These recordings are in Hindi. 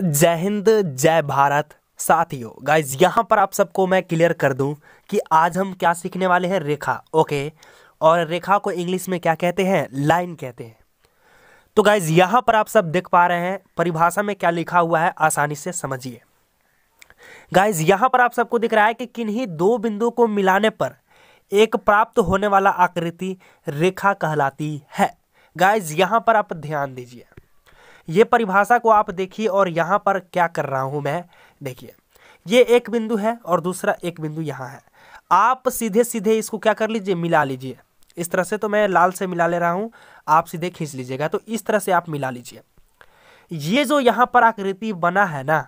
जय हिंद जय भारत साथियों गाइज यहाँ पर आप सबको मैं क्लियर कर दूँ कि आज हम क्या सीखने वाले हैं रेखा ओके और रेखा को इंग्लिश में क्या कहते हैं लाइन कहते हैं तो गाइज यहाँ पर आप सब देख पा रहे हैं परिभाषा में क्या लिखा हुआ है आसानी से समझिए गाइज यहाँ पर आप सबको दिख रहा है कि किन्हीं दो बिंदुओं को मिलाने पर एक प्राप्त होने वाला आकृति रेखा कहलाती है गाइज यहाँ पर आप ध्यान दीजिए ये परिभाषा को आप देखिए और यहाँ पर क्या कर रहा हूँ मैं देखिए ये एक बिंदु है और दूसरा एक बिंदु यहाँ है आप सीधे सीधे इसको क्या कर लीजिए मिला लीजिए इस तरह से तो मैं लाल से मिला ले रहा हूँ आप सीधे खींच लीजिएगा तो इस तरह से आप मिला लीजिए ये जो यहाँ पर आकृति बना है ना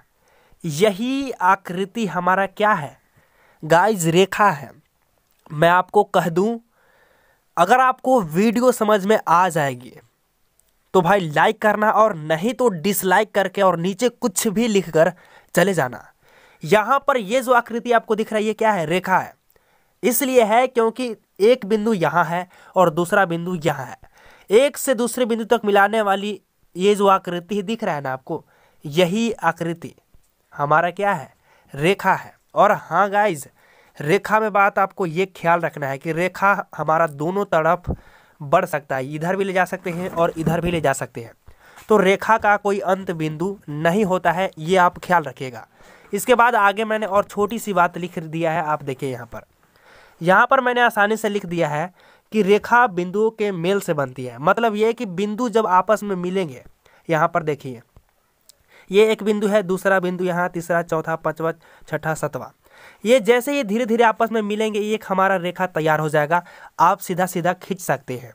यही आकृति हमारा क्या है गाइज रेखा है मैं आपको कह दूँ अगर आपको वीडियो समझ में आ जाएगी तो भाई लाइक करना और नहीं तो डिसलाइक करके और नीचे कुछ भी लिख कर चले जाना यहाँ पर ये जो आकृति आपको दिख रही है क्या है रेखा है इसलिए है क्योंकि एक बिंदु यहाँ है और दूसरा बिंदु यहाँ है एक से दूसरे बिंदु तक मिलाने वाली ये जो आकृति दिख रहा है ना आपको यही आकृति हमारा क्या है रेखा है और हाँ गाइज रेखा में बात आपको ये ख्याल रखना है कि रेखा हमारा दोनों तरफ बढ़ सकता है इधर भी ले जा सकते हैं और इधर भी ले जा सकते हैं तो रेखा का कोई अंत बिंदु नहीं होता है ये आप ख्याल रखिएगा इसके बाद आगे मैंने और छोटी सी बात लिख दिया है आप देखिए यहाँ पर यहाँ पर मैंने आसानी से लिख दिया है कि रेखा बिंदुओं के मेल से बनती है मतलब ये कि बिंदु जब आपस में मिलेंगे यहाँ पर देखिए ये एक बिंदु है दूसरा बिंदु यहाँ तीसरा चौथा पाँचवा छठा सतवा ये जैसे ये धीरे धीरे आपस में मिलेंगे एक हमारा रेखा तैयार हो जाएगा आप सीधा सीधा खींच सकते हैं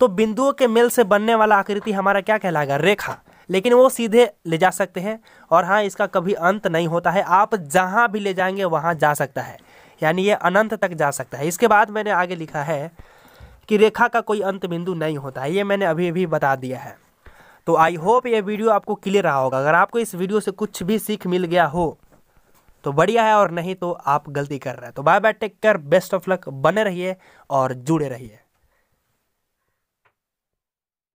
तो बिंदुओं के मेल से बनने वाला आकृति हमारा क्या कहलाएगा रेखा लेकिन वो सीधे ले जा सकते हैं और हाँ इसका कभी अंत नहीं होता है आप जहाँ भी ले जाएंगे वहाँ जा सकता है यानी ये अनंत तक जा सकता है इसके बाद मैंने आगे लिखा है कि रेखा का कोई अंत बिंदु नहीं होता है ये मैंने अभी अभी बता दिया है तो आई होप ये वीडियो आपको क्लियर रहा होगा अगर आपको इस वीडियो से कुछ भी सीख मिल गया हो तो बढ़िया है और नहीं तो आप गलती कर रहे हैं तो bye bye take care best of luck बने रहिए और जुड़े रहिए